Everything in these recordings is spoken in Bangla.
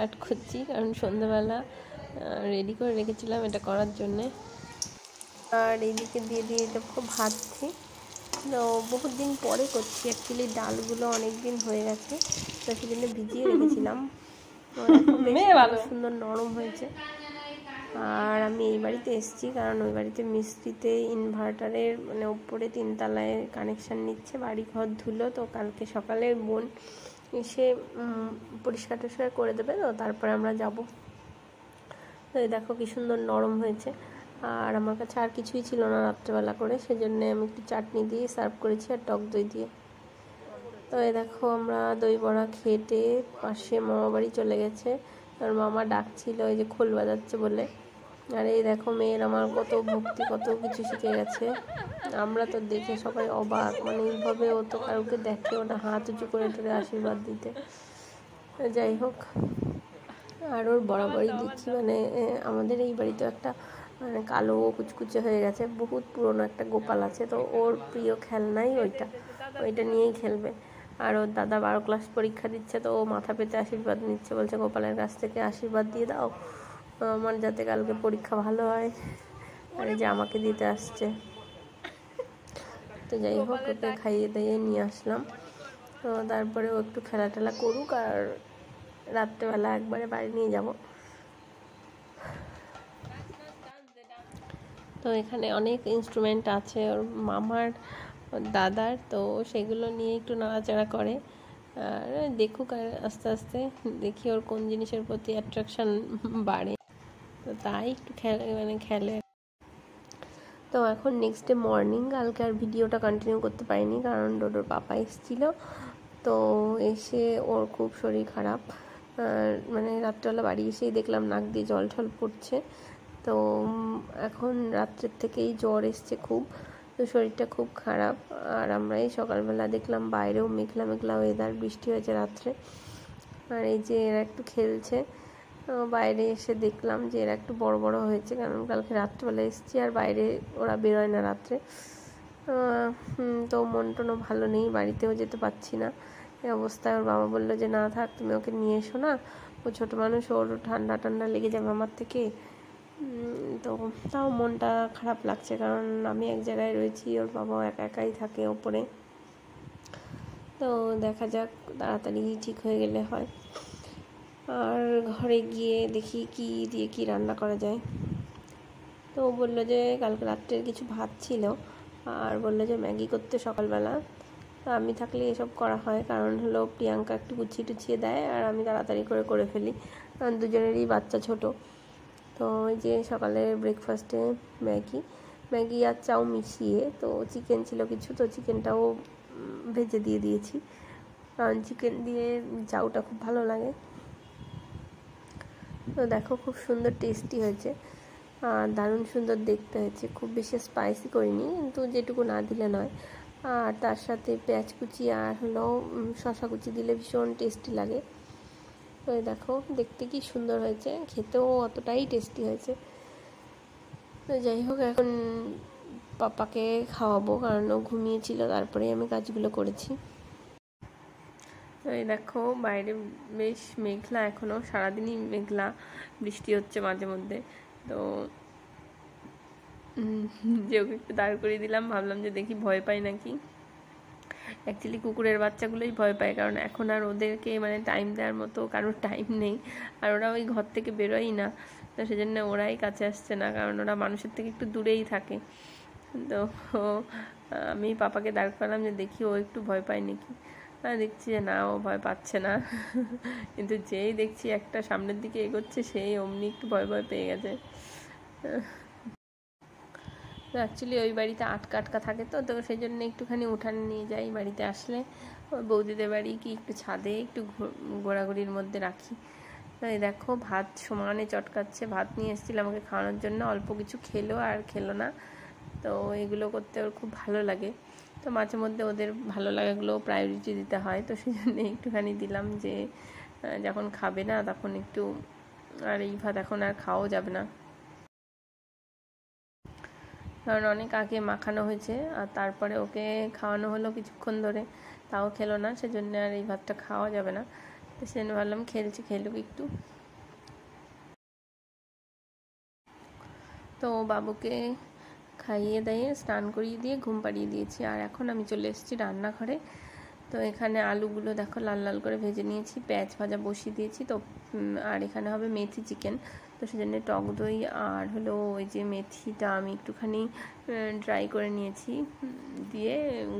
স্টার্ট করছি কারণ সন্ধ্যাবেলা রেডি করে রেখেছিলাম এটা করার জন্যে আর এদিকে দিয়ে দিয়ে এটা খুব ভাজছি তো বহুত দিন পরে করছি অ্যাকচুয়ালি ডালগুলো অনেক দিন হয়ে গেছে তো সেজন্য ভিজিয়ে রেখেছিলাম সুন্দর নরম হয়েছে আর আমি এই বাড়িতে এসেছি কারণ ওই বাড়িতে মিস্ত্রিতে ইনভার্টারের মানে ওপরে তিনতলায় কানেকশান নিচ্ছে বাড়ি ঘর ধুলো তো কালকে সকালে বোন এসে পরিষ্কার টরিষ্কার করে দেবে তো তারপরে আমরা যাব তো দেখো কি সুন্দর নরম হয়েছে আর আমার কাছে আর কিছুই ছিল না রাত্রেবেলা করে সেজন্য আমি একটু চাটনি দিয়ে সার্ভ করেছি আর টক দই দিয়ে তো এ দেখো আমরা দই বড়া খেটে পাশে মামা বাড়ি চলে গেছে আর মামা ডাকছিল ওই যে খোল বাজাচ্ছে বলে আর এই দেখো মেয়ের আমার কত ভক্তি কত কিছু শিখে গেছে আমরা তো দেখে সবাই অবাক মানে এইভাবে ও তো কারোকে দেখে ওটা হাত উঁচু করে ধরে আশীর্বাদ দিতে যাই হোক আর ওর বরাবরই দিচ্ছি মানে আমাদের এই বাড়িতে একটা মানে কালো কুচকুচে হয়ে গেছে বহুত পুরনো একটা গোপাল আছে তো ওর প্রিয় খেলনাই ওইটা ওইটা নিয়েই খেলবে আর ওর দাদা বারো ক্লাস পরীক্ষা দিচ্ছে তো ও মাথা পেতে আশীর্বাদ নিচ্ছে বলছে গোপালের কাছ থেকে আশীর্বাদ দিয়ে দাও আমার মানে যাতে কালকে পরীক্ষা ভালো হয় আর যে আমাকে দিতে আসছে তো যাই হোক ওকে খাইয়ে দাইয়ে নিয়ে আসলাম তো তারপরে ও একটু খেলা টেলা করুক আর রাত্রেবেলা একবারে বাড়ি নিয়ে যাব তো এখানে অনেক ইনস্ট্রুমেন্ট আছে ওর মামার দাদার তো সেগুলো নিয়ে একটু নাড়াচাড়া করে আর দেখুক আর আস্তে আস্তে দেখি ওর কোন জিনিসের প্রতি অ্যাট্রাকশান বাড়ে তো তাই একটু খেলে মানে খেলে তো এখন নেক্সট ডে মর্নিং কালকে আর ভিডিওটা কন্টিনিউ করতে পারিনি কারণ ডোডোর পাপা এসেছিলো তো এসে ওর খুব শরীর খারাপ মানে রাত্রেবেলা বাড়ি এসেই দেখলাম নাক দিয়ে জল ঠল পড়ছে তো এখন রাত্রের থেকেই জ্বর এসছে খুব তো শরীরটা খুব খারাপ আর আমরা এই সকালবেলা দেখলাম বাইরেও মেঘলা মেঘলা ওয়েদার বৃষ্টি হয়েছে রাত্রে আর এই যে এরা একটু খেলছে বাইরে এসে দেখলাম যে এরা একটু বড় বড় হয়েছে কারণ কালকে রাত্রেবেলা এসেছি আর বাইরে ওরা বেরোয় না রাত্রে তো মন টনও ভালো নেই বাড়িতেও যেতে পারছি না এ অবস্থায় ওর বাবা বললো যে না থাক তুমি ওকে নিয়ে এসো না ও ছোটো মানুষ ওর ঠান্ডা ঠান্ডা লেগে যাবে আমার থেকে তো তাও মনটা খারাপ লাগছে কারণ আমি এক জায়গায় রয়েছি ওর বাবাও একা একাই থাকে ওপরে তো দেখা যাক তাড়াতাড়ি ঠিক হয়ে গেলে হয় আর ঘরে গিয়ে দেখি কি দিয়ে কি রান্না করা যায় তো বললো যে কালকে রাত্রের কিছু ভাত ছিল আর বললো যে ম্যাগি করতে সকালবেলা আমি থাকলে এসব করা হয় কারণ হলো প্রিয়াঙ্কা একটু গুছিয়ে টুছিয়ে দেয় আর আমি তাড়াতাড়ি করে করে ফেলি কারণ দুজনেরই বাচ্চা ছোট তো ওই যে সকালে ব্রেকফাস্টে ম্যাগি ম্যাগি আর চাও মিশিয়ে তো চিকেন ছিল কিছু তো চিকেনটাও ভেজে দিয়ে দিয়েছি কারণ চিকেন দিয়ে চাউটা খুব ভালো লাগে তো দেখো খুব সুন্দর টেস্টি হয়েছে আর দারুণ সুন্দর দেখতে হয়েছে খুব বেশি স্পাইসি করিনি কিন্তু যেটুকু না দিলে নয় আর তার সাথে পেঁয়াজ কুচি আর হলো শশা কুচি দিলে ভীষণ টেস্টি লাগে তো দেখো দেখতে কি সুন্দর হয়েছে খেতেও অতটাই টেস্টি হয়েছে তো যাই হোক এখন পাপাকে খাওয়াবো কারণ ও ঘুমিয়েছিল তারপরে আমি কাজগুলো করেছি তো এই দেখো বাইরে বেশ মেঘলা এখনও সারাদিনই মেঘলা বৃষ্টি হচ্ছে মাঝে মধ্যে তো যে ওকে একটু দাঁড় করিয়ে দিলাম ভাবলাম যে দেখি ভয় পায় নাকি অ্যাকচুয়ালি কুকুরের বাচ্চাগুলোই ভয় পায় কারণ এখন আর ওদেরকে মানে টাইম দেওয়ার মতো কারোর টাইম নেই আর ওরা ওই ঘর থেকে বেরোয়ই না তো সেজন্য ওরাই কাছে আসছে না কারণ ওরা মানুষের থেকে একটু দূরেই থাকে তো আমি পাপাকে দাঁড় করালাম যে দেখি ও একটু ভয় পায় নাকি হ্যাঁ, দেখছি যে না ও ভয় পাচ্ছে না কিন্তু যেই দেখছি একটা সামনের দিকে এগোচ্ছে সেই অমনি একটু ভয় ভয় পেয়ে গেছে তো অ্যাকচুয়ালি ওই বাড়িতে আটকা আটকা থাকে তো তো সেই জন্য একটুখানি উঠান নিয়ে যাই বাড়িতে আসলে ওই বৌদিদের বাড়ি কি একটু ছাদে একটু ঘোরাঘুরির মধ্যে রাখি এই দেখো ভাত সমানে চটকাচ্ছে ভাত নিয়ে এসেছিল আমাকে খাওয়ানোর জন্য অল্প কিছু খেলো আর খেলো না তো এগুলো করতে ওর খুব ভালো লাগে তো মাঝে মধ্যে ওদের ভালো লাগাগুলো প্রায়োরিটি দিতে হয় তো সেই জন্যে একটুখানি দিলাম যে যখন খাবে না তখন একটু আর এই ভাত এখন আর খাওয়াও যাবে না কারণ অনেক আগে মাখানো হয়েছে আর তারপরে ওকে খাওয়ানো হলো কিছুক্ষণ ধরে তাও খেলো না সেজন্য আর এই ভাতটা খাওয়া যাবে না তো সেজন্য ভাবলাম খেলছি খেলুক একটু তো বাবুকে খাইয়ে দাইয়ে স্নান করিয়ে দিয়ে ঘুম পাড়িয়ে দিয়েছি আর এখন আমি চলে এসেছি রান্নাঘরে তো এখানে আলুগুলো দেখো লাল লাল করে ভেজে নিয়েছি পেঁয়াজ ভাজা বসিয়ে দিয়েছি তো আর এখানে হবে মেথি চিকেন তো সেজন্য টক দই আর হলো ওই যে মেথিটা আমি একটুখানি ড্রাই করে নিয়েছি দিয়ে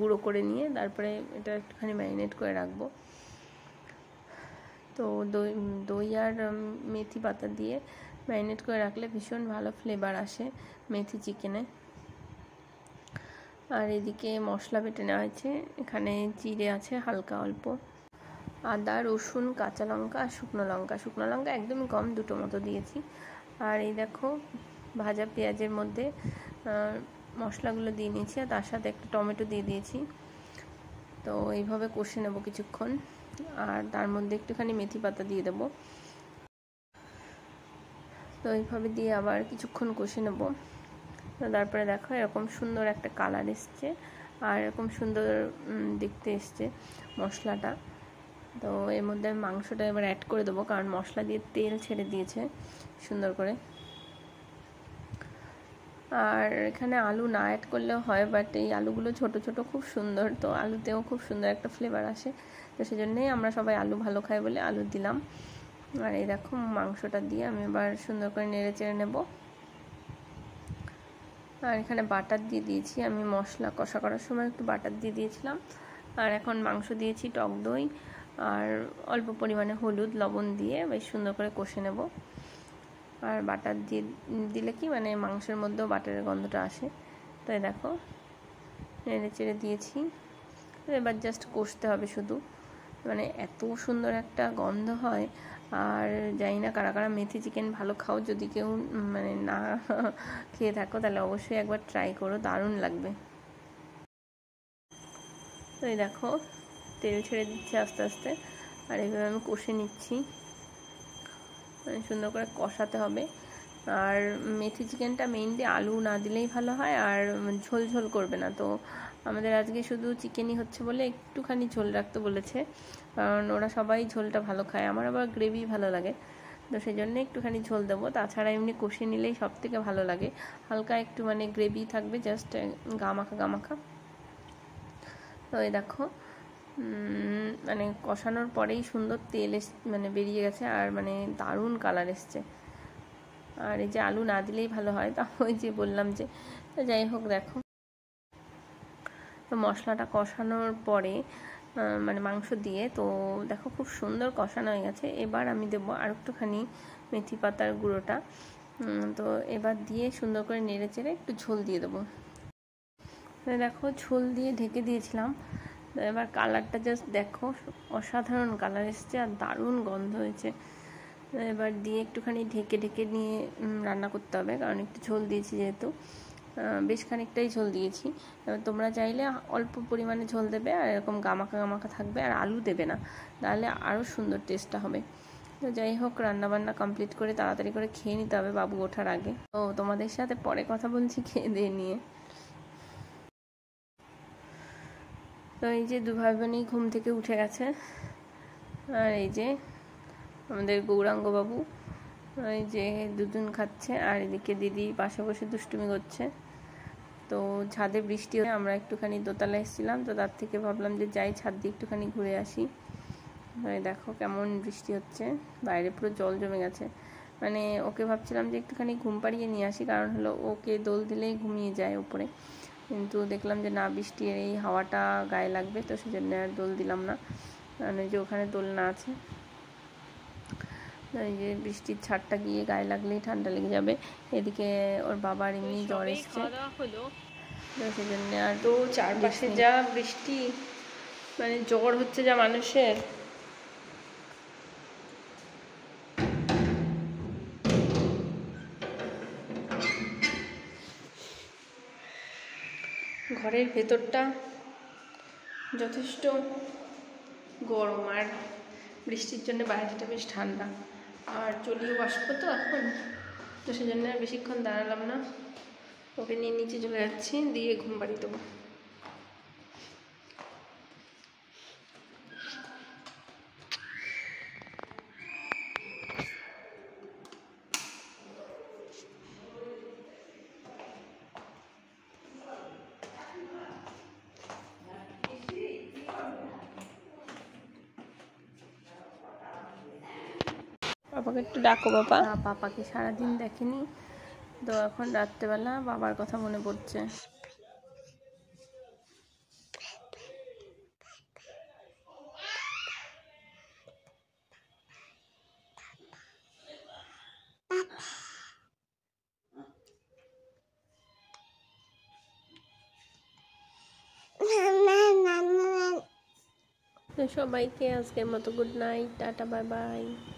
গুঁড়ো করে নিয়ে তারপরে এটা একটুখানি ম্যারিনেট করে রাখবো তো দই দই আর মেথি পাতা দিয়ে ম্যারিনেট করে রাখলে ভীষণ ভালো ফ্লেভার আসে মেথি চিকেনে আর এদিকে মশলা বেটে নেওয়া হয়েছে এখানে চিড়ে আছে হালকা অল্প আদা রসুন কাঁচা লঙ্কা আর শুকনো লঙ্কা শুকনো লঙ্কা একদমই কম দুটো মতো দিয়েছি আর এই দেখো ভাজা পেঁয়াজের মধ্যে মশলাগুলো দিয়ে নিয়েছি আর তার সাথে একটা টমেটো দিয়ে দিয়েছি তো এইভাবে কষে নেব কিছুক্ষণ আর তার মধ্যে একটুখানি মেথি পাতা দিয়ে দেবো তো এইভাবে দিয়ে আবার কিছুক্ষণ কষে নেবো তো তারপরে দেখো এরকম সুন্দর একটা কালার এসছে আর এরকম সুন্দর দেখতে এসছে মশলাটা তো এর মধ্যে আমি মাংসটা এবার অ্যাড করে দেবো কারণ মশলা দিয়ে তেল ছেড়ে দিয়েছে সুন্দর করে আর এখানে আলু না অ্যাড করলেও হয় বাট এই আলুগুলো ছোট ছোট খুব সুন্দর তো আলুতেও খুব সুন্দর একটা ফ্লেভার আসে তো সেজন্যেই আমরা সবাই আলু ভালো খাই বলে আলু দিলাম আর এই দেখো মাংসটা দিয়ে আমি এবার সুন্দর করে নেড়ে চেড়ে নেবো আর এখানে বাটার দিয়ে দিয়েছি আমি মশলা কষা করার সময় একটু বাটার দিয়ে দিয়েছিলাম আর এখন মাংস দিয়েছি টক দই আর অল্প পরিমাণে হলুদ লবণ দিয়ে বেশ সুন্দর করে কষে নেব আর বাটার দিয়ে দিলে কি মানে মাংসের মধ্যেও বাটারের গন্ধটা আসে তাই দেখো নেড়ে চেড়ে দিয়েছি এবার জাস্ট কষতে হবে শুধু মানে এত সুন্দর একটা গন্ধ হয় আর জানি না কারা কারা মেথি চিকেন ভালো খাও যদি কেউ মানে না খেয়ে থাকো তাহলে অবশ্যই একবার ট্রাই করো দারুণ লাগবে তো এই দেখো তেল ছেড়ে দিচ্ছি আস্তে আস্তে আর এইভাবে আমি কষে নিচ্ছি মানে সুন্দর করে কষাতে হবে আর মেথি চিকেনটা মেইনলি আলু না দিলেই ভালো হয় আর ঝোল ঝোল করবে না তো আমাদের আজকে শুধু চিকেনই হচ্ছে বলে একটুখানি ঝোল রাখতে বলেছে কারণ ওরা সবাই ঝোলটা ভালো খায় আমার আবার গ্রেভি ভালো লাগে তো সেই জন্য একটুখানি ঝোল দেবো তাছাড়া এমনি কষে নিলেই সব থেকে ভালো লাগে হালকা একটু মানে গ্রেভি থাকবে জাস্ট গামাখা গামাখা তো এই দেখো মানে কষানোর পরেই সুন্দর তেল এস মানে বেরিয়ে গেছে আর মানে দারুণ কালার এসছে আর এই যে আলু না দিলেই ভালো হয় তা ওই যে বললাম যে যাই হোক দেখো তো মশলাটা কষানোর পরে মানে মাংস দিয়ে তো দেখো খুব সুন্দর কষানো হয়ে গেছে এবার আমি দেবো আর একটুখানি মেথি পাতার গুঁড়োটা তো এবার দিয়ে সুন্দর করে নেড়ে চেড়ে একটু ঝোল দিয়ে দেবো মানে দেখো ঝোল দিয়ে ঢেকে দিয়েছিলাম তো এবার কালারটা জাস্ট দেখো অসাধারণ কালার এসছে আর দারুণ গন্ধ হয়েছে এবার দিয়ে একটুখানি ঢেকে ঢেকে নিয়ে রান্না করতে হবে কারণ একটু ঝোল দিয়েছি যেহেতু বেশ খানিকটাই ঝোল দিয়েছি তোমরা চাইলে অল্প পরিমাণে ঝোল দেবে আর এরকম গামাকা গামাকা থাকবে আর আলু দেবে না তাহলে আরও সুন্দর টেস্টটা হবে তো যাই হোক রান্নাবান্না কমপ্লিট করে তাড়াতাড়ি করে খেয়ে নিতে হবে বাবু ওঠার আগে তো তোমাদের সাথে পরে কথা বলছি খেয়ে দিয়ে নিয়ে তো এই যে দু ভাই বোনই ঘুম থেকে উঠে গেছে আর এই যে আমাদের গৌরাঙ্গবাবু এই যে দুজন খাচ্ছে আর এদিকে দিদি পাশে বসে দুষ্টুমি করছে তো ছাদে বৃষ্টি হয়ে আমরা একটুখানি দোতলা এসেছিলাম তো তার থেকে ভাবলাম যে যাই ছাদ দিয়ে একটুখানি ঘুরে আসি মানে দেখো কেমন বৃষ্টি হচ্ছে বাইরে পুরো জল জমে গেছে মানে ওকে ভাবছিলাম যে একটুখানি ঘুম পাড়িয়ে নিয়ে আসি কারণ হলো ওকে দোল দিলেই ঘুমিয়ে যায় উপরে কিন্তু দেখলাম যে না বৃষ্টির এই হাওয়াটা গায়ে লাগবে তো সেজন্য আর দোল দিলাম না মানে যে ওখানে দোল না আছে যে বৃষ্টির ছাড়টা গিয়ে গায়ে লাগলেই ঠান্ডা লেগে যাবে এদিকে ওর বাবার এমনি জ্বর এসছে তো সেজন্য আর তো চারপাশে যা বৃষ্টি মানে জ্বর হচ্ছে যা মানুষের ঘরের ভেতরটা যথেষ্ট গরম আর বৃষ্টির জন্য বাইরেটা বেশ ঠান্ডা আর জলীয় বাষ্প তো এখন তো সেজন্য বেশিক্ষণ দাঁড়ালাম না ওকে নিয়ে নিচে চলে যাচ্ছি দিয়ে ঘুম পাড়ি দেবো পাপাকে একটু ডাকো বাবা পাপাকে সারাদিন দেখেনি তো এখন রাত্রেবেলা বাবার কথা মনে পড়ছে সবাইকে আজকের মতো good night tata bye by